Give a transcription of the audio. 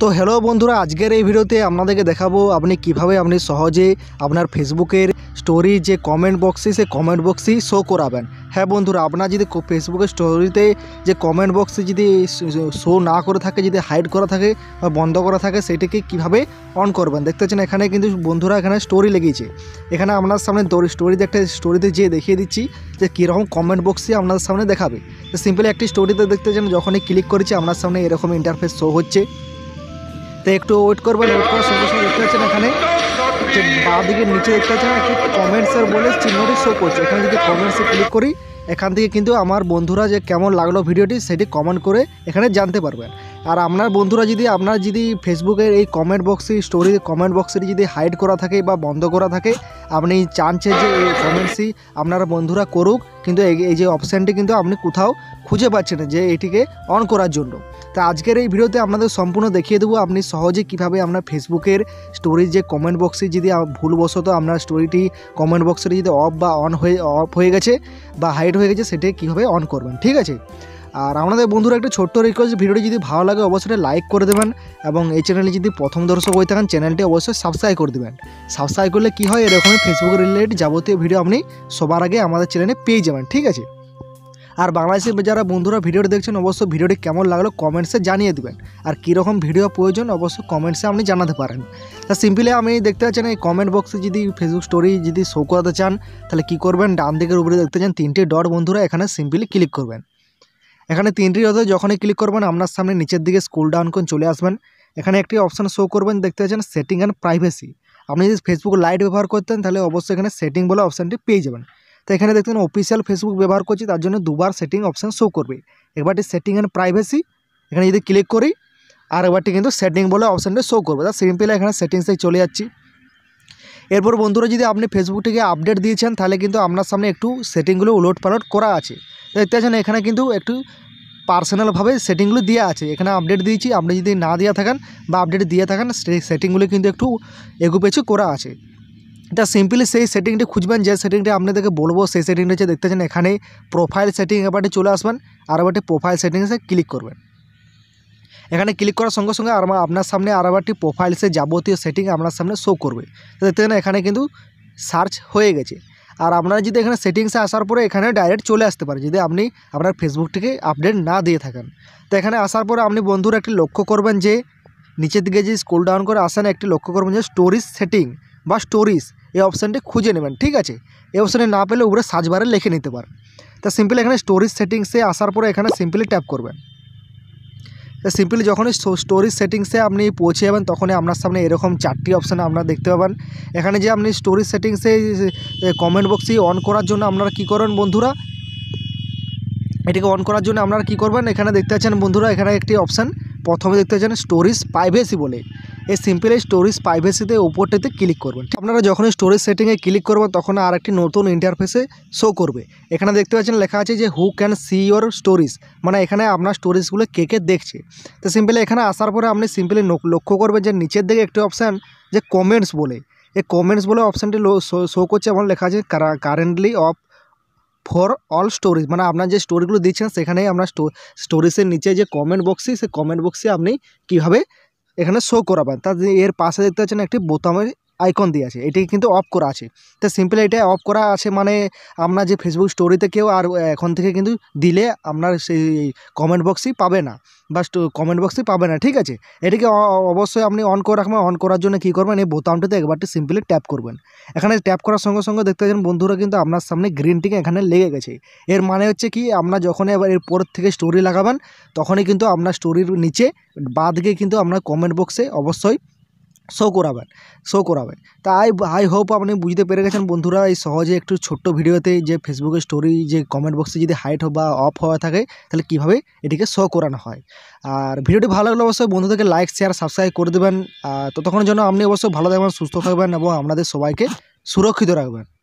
তো হ্যালো বন্ধুরা আজকের এই ভিডিওতে আপনাদেরকে দেখাবো আপনি কিভাবে আপনি সহজে আপনার ফেসবুকের স্টোরি যে কমেন্ট বক্সে সে কমেন্ট বক্সেই শো করাবেন হ্যাঁ বন্ধুরা আপনার যদি ফেসবুকের স্টোরিতে যে কমেন্ট বক্সে যদি শো না করে থাকে যদি হাইড করা থাকে বা বন্ধ করা থাকে সেটিকে কিভাবে অন করবেন দেখতে পাচ্ছেন এখানে কিন্তু বন্ধুরা এখানে স্টোরি লেগেছে এখানে আপনার সামনে স্টোরিতে একটা স্টোরিতে যেয়ে দেখিয়ে দিচ্ছি যে কীরকম কমেন্ট বক্সে আপনাদের সামনে দেখাবে সিম্পলি একটি স্টোরিতে দেখতে পাচ্ছেন যখনই ক্লিক করেছি আপনার সামনে এরকম ইন্টারফেস শো হচ্ছে তো একটু ওয়েট করবেন ওয়েট করার সঙ্গে সঙ্গে দেখতে পাচ্ছেন এখানে যে বা দিকে নিচে দেখতে পাচ্ছেন একটি কমেন্টসের বলে চিহ্নটি শো করছে এখানে যদি কমেন্টসে ক্লিক করি এখান থেকে কিন্তু আমার বন্ধুরা যে কেমন লাগলো ভিডিওটি সেটি কমেন্ট করে এখানে জানতে পারবেন আর আপনার বন্ধুরা যদি আপনার যদি ফেসবুকের এই কমেন্ট বক্সে স্টোরি কমেন্ট বক্সটি যদি হাইড করা থাকে বা বন্ধ করা থাকে আপনি চানছেন যে এই কমেন্টসই আপনার বন্ধুরা করুক কিন্তু এই যে অপশানটি কিন্তু আপনি কোথাও খুঁজে পাচ্ছেন যে এটিকে অন করার জন্য তা আজকের এই ভিডিওতে আপনাদের সম্পূর্ণ দেখিয়ে দেবো আপনি সহজে কিভাবে আপনার ফেসবুকের স্টোরির যে কমেন্ট বক্সে যদি ভুলবশত আপনার স্টোরিটি কমেন্ট বক্সে যদি অফ বা অন হয়ে অফ হয়ে গেছে বা হাইড হয়ে গেছে সেটি কীভাবে অন করবেন ঠিক আছে আর আমাদের বন্ধুরা একটা ছোট্ট রিকোয়েস্ট ভিডিওটি যদি ভালো লাগে অবশ্যই লাইক করে দেবেন এবং এই চ্যানেলে যদি প্রথম দর্শক হয়ে থাকেন চ্যানেলটি অবশ্যই সাবস্ক্রাইব করে দেবেন সাবস্ক্রাইব করলে কী হয় এরকমই ফেসবুক রিলেটেড যাবতীয় ভিডিও আপনি সবার আগে আমাদের চ্যানেলে পেয়ে যাবেন ঠিক আছে আর বাংলাদেশের যারা বন্ধুরা ভিডিওটি দেখছেন অবশ্যই ভিডিওটি কেমন লাগলো কমেন্টসে জানিয়ে দেবেন আর কীরকম ভিডিও প্রয়োজন অবশ্যই কমেন্টসে আপনি জানাতে পারেন তা সিম্পলি আপনি দেখতে পাচ্ছেন এই কমেন্ট বক্সে যদি ফেসবুক স্টোরি যদি শো করাতে চান তাহলে কী করবেন ডান দিকের উপরে দেখতে চান তিনটি ডট বন্ধুরা এখানে সিম্পলি ক্লিক করবেন এখানে তিনটি ডটে যখনই ক্লিক করবেন আপনার সামনে নিচের দিকে স্কুল ডাউন করে চলে আসবেন এখানে একটি অপশান শো করবেন দেখতে পাচ্ছেন সেটিং অ্যান্ড প্রাইভেসি আপনি যদি ফেসবুক লাইট ব্যবহার করতেন তাহলে অবশ্যই এখানে সেটিং বলে অপশানটি পেয়ে যাবেন তো এখানে দেখছেন অফিসিয়াল ফেসবুক ব্যবহার করছি তার জন্য দুবার সেটিং অপশান শো করবে একবারটি সেটিং অ্যান্ড প্রাইভেসি এখানে যদি ক্লিক করি আর একবারটি কিন্তু সেটিং বলে অপশানটা শো করবে তা সিম্পলি এখানে সেটিংসে চলে যাচ্ছি এরপর বন্ধুরা যদি আপনি ফেসবুক থেকে আপডেট দিয়েছেন তাহলে কিন্তু আপনার সামনে একটু সেটিংগুলো উলট পালট করা আছে দেখতে পাচ্ছেন এখানে কিন্তু একটু পার্সোনালভাবে সেটিংগুলো দেওয়া আছে এখানে আপডেট দিয়েছি আপনি যদি না দেওয়া থাকেন বা আপডেট দিয়ে থাকেন সেটিংগুলো কিন্তু একটু এগুপেছু করা আছে দ্য সিম্পলি সেই সেটিং ডি খুজবন যে সেটিং রে আমনে দেখে বলবো সেই সেটিং রেচে দেখতেছেন এখানে প্রোফাইল সেটিং এবাটি চলে আসমান আরবাটি প্রোফাইল সেটিং এ ক্লিক করবেন এখানে ক্লিক করার সঙ্গে সঙ্গে আর আপনার সামনে আরবাটি প্রোফাইল সে যাবতি সেটিং আমড়া সামনে শো করবে তেতে না এখানে কিন্তু সার্চ হয়ে গেছে আর আপনারা যদি এখানে সেটিংসে আসার পরে এখানে ডাইরেক্ট চলে আসতে পারে যদি আপনি আপনার ফেসবুক থেকে আপডেট না দিয়ে থাকেন তো এখানে আসার পরে আপনি বন্ধুর একটা লক্ষ্য করবেন যে নিচের দিকে যে স্ক্রল ডাউন করে আসেন একটা লক্ষ্য করবেন যে স্টোরিজ সেটিং বা স্টোরিজ এই অপশানটি খুঁজে নেবেন ঠিক আছে এই অপশানে না পেলে উপরে সাজবারে লিখে নিতে পারেন তা সিম্পলি এখানে স্টোরেজ সেটিংসে আসার পরে এখানে সিম্পলি ট্যাপ করবেন তা সিম্পলি যখনই স্টোরেজ সেটিংসে আপনি পৌঁছে যাবেন তখনই আপনার সামনে এরকম চারটি অপশান আপনার দেখতে পাবেন এখানে যে আপনি স্টোরেজ সেটিংসে কমেন্ট বক্সে অন করার জন্য আপনারা কী করেন বন্ধুরা এটিকে অন করার জন্য আপনারা কী করবেন এখানে দেখতে পাচ্ছেন বন্ধুরা এখানে একটি অপশান প্রথমে দেখতে পাচ্ছেন স্টোরেজ প্রাইভেসি বলে এ সিম্পলি স্টোরিজ প্রাইভেসি তে ওপড়তেতে ক্লিক করবেন আপনারা যখন স্টোরিজ সেটিং এ ক্লিক করবেন তখন আরেকটি নতুন ইন্টারফেসে শো করবে এখানে দেখতে পাচ্ছেন লেখা আছে যে who can see your stories মানে এখানে আপনার স্টোরিজ গুলো কে কে দেখছে তো সিম্পলি এখানে আসার পরে আপনি সিম্পলি লক্ষ্য করবে যে নিচের দিকে একটা অপশন যে কমেন্টস বলে এই কমেন্টস বলে অপশনটি শো করছে এবং লেখা আছে currently off for all stories মানে আপনারা যে স্টোরি গুলো দিচ্ছেন সেখানেই আমরা স্টোরিজের নিচে যে কমেন্ট বক্স আছে সে কমেন্ট বক্সে আপনি কিভাবে এখানে শো করাবেন তাদের এর পাশে দেখতে পাচ্ছেন একটি বোতামের-- আইকন দিয়ে আছে এটি কিন্তু অফ করা আছে তো সিম্পলি এটা অফ করা আছে মানে আপনার যে ফেসবুক স্টোরিতে কেউ আর এখন থেকে কিন্তু দিলে আপনার সেই কমেন্ট বক্সই পাবে না বা কমেন্ট বক্সই পাবে না ঠিক আছে এটিকে অবশ্যই আপনি অন করে রাখবেন অন করার জন্য কী করবেন এই বোতামটিতে একবারটি সিম্পলি ট্যাপ করবেন এখানে ট্যাপ করার সঙ্গে সঙ্গে দেখতে পাচ্ছেন বন্ধুরা কিন্তু আপনার সামনে গ্রিন টিকে এখানে লেগে গেছে এর মানে হচ্ছে কি আপনার যখন এবার এর পর থেকে স্টোরি লাগাবেন তখনই কিন্তু আপনার স্টোরির নিচে বাদ দিয়ে কিন্তু আপনার কমেন্ট বক্সে অবশ্যই শো করাবেন শো করাবেন তা আই আই হোপ আপনি বুঝতে পেরে গেছেন বন্ধুরা এই সহজে একটু ছোট্ট ভিডিওতে যে ফেসবুকে স্টোরি যে কমেন্ট বক্সে যদি হাইট বা অফ হওয়া থাকে তাহলে কীভাবে এটিকে শো করানো হয় আর ভিডিওটি ভালো লাগলে অবশ্যই বন্ধুদেরকে লাইক শেয়ার সাবস্ক্রাইব করে দেবেন ততক্ষণের জন্য আপনি অবশ্যই ভালো থাকবেন সুস্থ থাকবেন এবং আপনাদের সবাইকে সুরক্ষিত রাখবেন